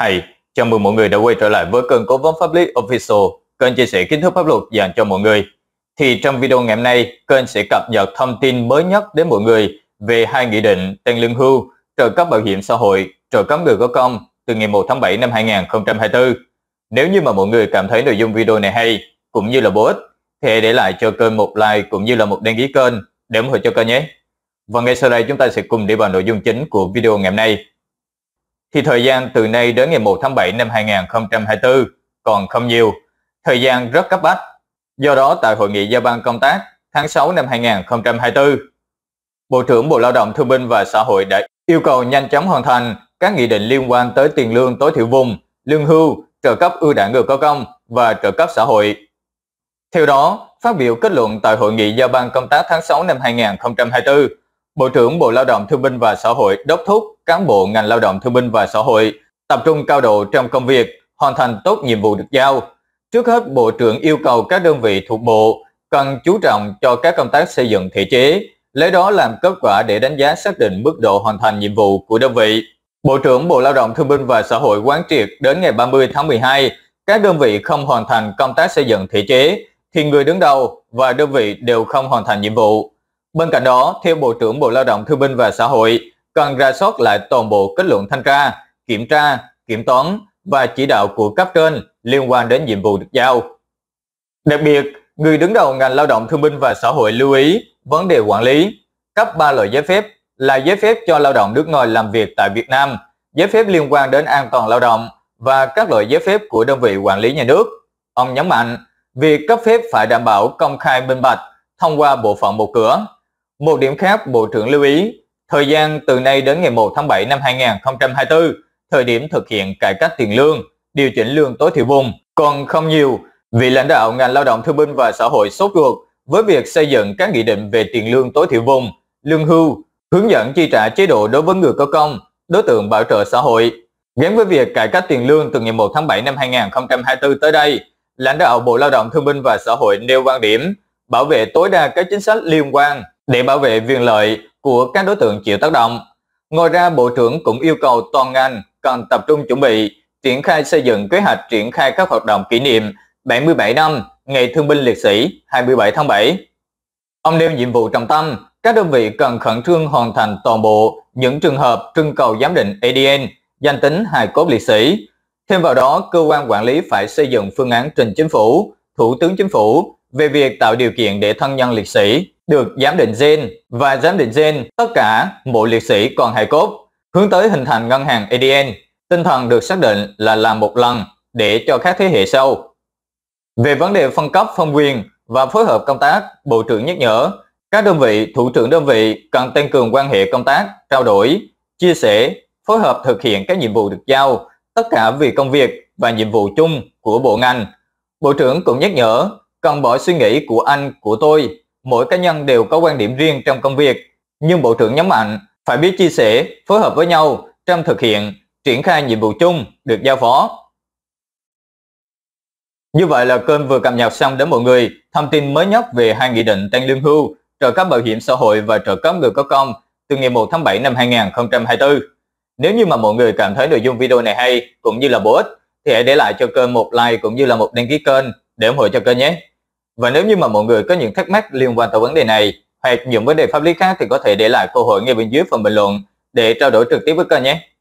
Hay, chào mừng mọi người đã quay trở lại với kênh cố vấn pháp lý Official, kênh chia sẻ kiến thức pháp luật dành cho mọi người. Thì trong video ngày hôm nay, kênh sẽ cập nhật thông tin mới nhất đến mọi người về hai nghị định tăng lương hưu, trợ cấp bảo hiểm xã hội, trợ cấp người có công từ ngày 1 tháng 7 năm 2024. Nếu như mà mọi người cảm thấy nội dung video này hay cũng như là bổ ích, thì hãy để lại cho kênh một like cũng như là một đăng ký kênh để ủng hộ cho kênh nhé. Và ngay sau đây chúng ta sẽ cùng đi vào nội dung chính của video ngày hôm nay thì thời gian từ nay đến ngày 1 tháng 7 năm 2024 còn không nhiều, thời gian rất cấp bách. Do đó tại hội nghị giao ban công tác tháng 6 năm 2024, Bộ trưởng Bộ Lao động Thương binh và Xã hội đã yêu cầu nhanh chóng hoàn thành các nghị định liên quan tới tiền lương tối thiểu vùng, lương hưu, trợ cấp ưu đãi người có công và trợ cấp xã hội. Theo đó, phát biểu kết luận tại hội nghị giao ban công tác tháng 6 năm 2024, Bộ trưởng Bộ Lao động Thương binh và Xã hội đốc thúc cán bộ ngành lao động thương binh và xã hội tập trung cao độ trong công việc, hoàn thành tốt nhiệm vụ được giao. Trước hết, Bộ trưởng yêu cầu các đơn vị thuộc bộ cần chú trọng cho các công tác xây dựng thể chế, lấy đó làm kết quả để đánh giá xác định mức độ hoàn thành nhiệm vụ của đơn vị. Bộ trưởng Bộ Lao động Thương binh và Xã hội quán triệt đến ngày 30 tháng 12, các đơn vị không hoàn thành công tác xây dựng thể chế thì người đứng đầu và đơn vị đều không hoàn thành nhiệm vụ. Bên cạnh đó, theo Bộ trưởng Bộ Lao động Thương binh và Xã hội, cần ra soát lại toàn bộ kết luận thanh tra, kiểm tra, kiểm toán và chỉ đạo của cấp trên liên quan đến nhiệm vụ được giao. Đặc biệt, người đứng đầu ngành lao động thương binh và xã hội lưu ý vấn đề quản lý, cấp 3 loại giấy phép là giấy phép cho lao động nước ngoài làm việc tại Việt Nam, giấy phép liên quan đến an toàn lao động và các loại giấy phép của đơn vị quản lý nhà nước. Ông nhấn mạnh, việc cấp phép phải đảm bảo công khai minh bạch thông qua bộ phận một cửa một điểm khác Bộ trưởng lưu ý, thời gian từ nay đến ngày 1 tháng 7 năm 2024, thời điểm thực hiện cải cách tiền lương, điều chỉnh lương tối thiểu vùng còn không nhiều vị lãnh đạo ngành lao động thương binh và xã hội sốt ruột với việc xây dựng các nghị định về tiền lương tối thiểu vùng, lương hưu, hướng dẫn chi trả chế độ đối với người có công, đối tượng bảo trợ xã hội. Gắn với việc cải cách tiền lương từ ngày 1 tháng 7 năm 2024 tới đây, lãnh đạo Bộ Lao động Thương binh và Xã hội nêu quan điểm bảo vệ tối đa các chính sách liên quan để bảo vệ quyền lợi của các đối tượng chịu tác động. Ngoài ra, Bộ trưởng cũng yêu cầu toàn ngành cần tập trung chuẩn bị, triển khai xây dựng kế hoạch triển khai các hoạt động kỷ niệm 77 năm Ngày Thương binh Liệt sĩ 27 tháng 7. Ông nêu nhiệm vụ trọng tâm, các đơn vị cần khẩn trương hoàn thành toàn bộ những trường hợp trưng cầu giám định ADN, danh tính hài cốt liệt sĩ. Thêm vào đó, cơ quan quản lý phải xây dựng phương án trình chính phủ, thủ tướng chính phủ về việc tạo điều kiện để thân nhân liệt sĩ được giám định gen và giám định gen tất cả mộ liệt sĩ còn hài cốt, hướng tới hình thành ngân hàng ADN. Tinh thần được xác định là làm một lần để cho các thế hệ sau. Về vấn đề phân cấp phân quyền và phối hợp công tác, Bộ trưởng nhắc nhở các đơn vị, thủ trưởng đơn vị cần tăng cường quan hệ công tác, trao đổi, chia sẻ, phối hợp thực hiện các nhiệm vụ được giao, tất cả vì công việc và nhiệm vụ chung của bộ ngành. Bộ trưởng cũng nhắc nhở cần bỏ suy nghĩ của anh, của tôi mỗi cá nhân đều có quan điểm riêng trong công việc, nhưng Bộ trưởng nhấn mạnh phải biết chia sẻ, phối hợp với nhau trong thực hiện, triển khai nhiệm vụ chung được giao phó. Như vậy là kênh vừa cập nhật xong đến mọi người thông tin mới nhất về hai nghị định tăng lương hưu, trợ cấp bảo hiểm xã hội và trợ cấp người có công từ ngày 1 tháng 7 năm 2024. Nếu như mà mọi người cảm thấy nội dung video này hay cũng như là bổ ích thì hãy để lại cho kênh một like cũng như là một đăng ký kênh để ủng hộ cho kênh nhé. Và nếu như mà mọi người có những thắc mắc liên quan tới vấn đề này hoặc những vấn đề pháp lý khác thì có thể để lại câu hỏi ngay bên dưới phần bình luận để trao đổi trực tiếp với kênh nhé.